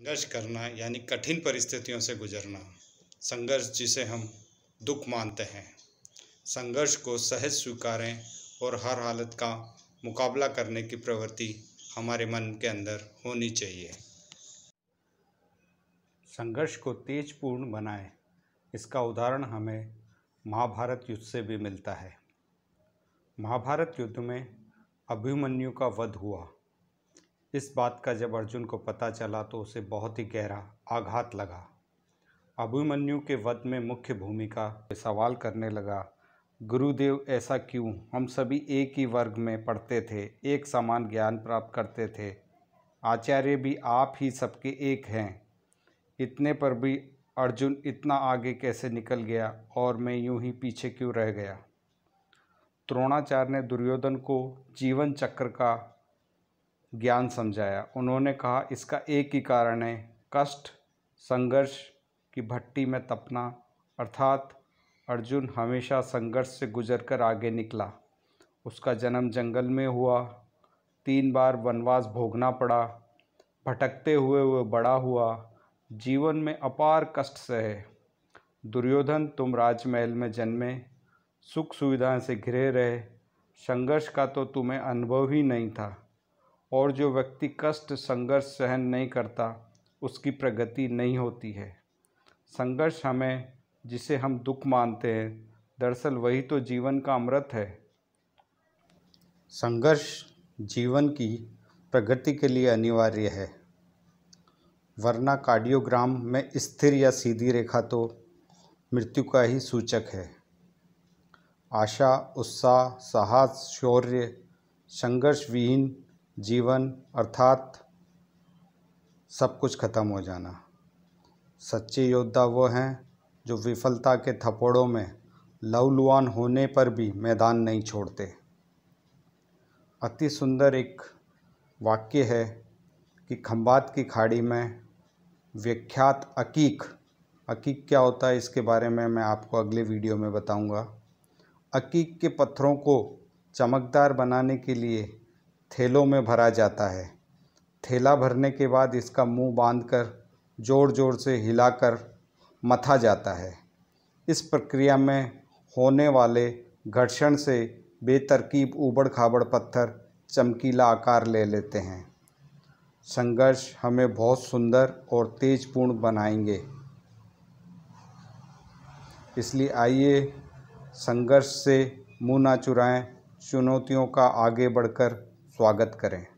संघर्ष करना यानी कठिन परिस्थितियों से गुजरना संघर्ष जिसे हम दुख मानते हैं संघर्ष को सहज स्वीकारें और हर हालत का मुकाबला करने की प्रवृत्ति हमारे मन के अंदर होनी चाहिए संघर्ष को तेजपूर्ण बनाएं इसका उदाहरण हमें महाभारत युद्ध से भी मिलता है महाभारत युद्ध में अभिमन्यु का वध हुआ इस बात का जब अर्जुन को पता चला तो उसे बहुत ही गहरा आघात लगा अभिमन्यु के वध में मुख्य भूमिका सवाल करने लगा गुरुदेव ऐसा क्यों हम सभी एक ही वर्ग में पढ़ते थे एक समान ज्ञान प्राप्त करते थे आचार्य भी आप ही सबके एक हैं इतने पर भी अर्जुन इतना आगे कैसे निकल गया और मैं यूं ही पीछे क्यों रह गया द्रोणाचार्य ने दुर्योधन को जीवन चक्र का ज्ञान समझाया उन्होंने कहा इसका एक ही कारण है कष्ट संघर्ष की भट्टी में तपना अर्थात अर्जुन हमेशा संघर्ष से गुजरकर आगे निकला उसका जन्म जंगल में हुआ तीन बार वनवास भोगना पड़ा भटकते हुए वह बड़ा हुआ जीवन में अपार कष्ट सहे दुर्योधन तुम राजमहल में जन्मे सुख सुविधाएं से घिरे रहे संघर्ष का तो तुम्हें अनुभव ही नहीं था और जो व्यक्ति कष्ट संघर्ष सहन नहीं करता उसकी प्रगति नहीं होती है संघर्ष हमें जिसे हम दुख मानते हैं दरअसल वही तो जीवन का अमृत है संघर्ष जीवन की प्रगति के लिए अनिवार्य है वरना कार्डियोग्राम में स्थिर या सीधी रेखा तो मृत्यु का ही सूचक है आशा उत्साह साहस शौर्य संघर्ष विहीन जीवन अर्थात सब कुछ खत्म हो जाना सच्चे योद्धा वो हैं जो विफलता के थप्पड़ों में लवलुआन होने पर भी मैदान नहीं छोड़ते अति सुंदर एक वाक्य है कि खम्बात की खाड़ी में विख्यात अकीक अकीक क्या होता है इसके बारे में मैं आपको अगले वीडियो में बताऊंगा अकीक के पत्थरों को चमकदार बनाने के लिए थैलों में भरा जाता है थैला भरने के बाद इसका मुंह बांधकर जोर जोर से हिलाकर मथा जाता है इस प्रक्रिया में होने वाले घर्षण से बेतरकीब ऊबड़ खाबड़ पत्थर चमकीला आकार ले लेते हैं संघर्ष हमें बहुत सुंदर और तेजपूर्ण बनाएंगे इसलिए आइए संघर्ष से मुँह ना चुराएं चुनौतियों का आगे बढ़कर स्वागत करें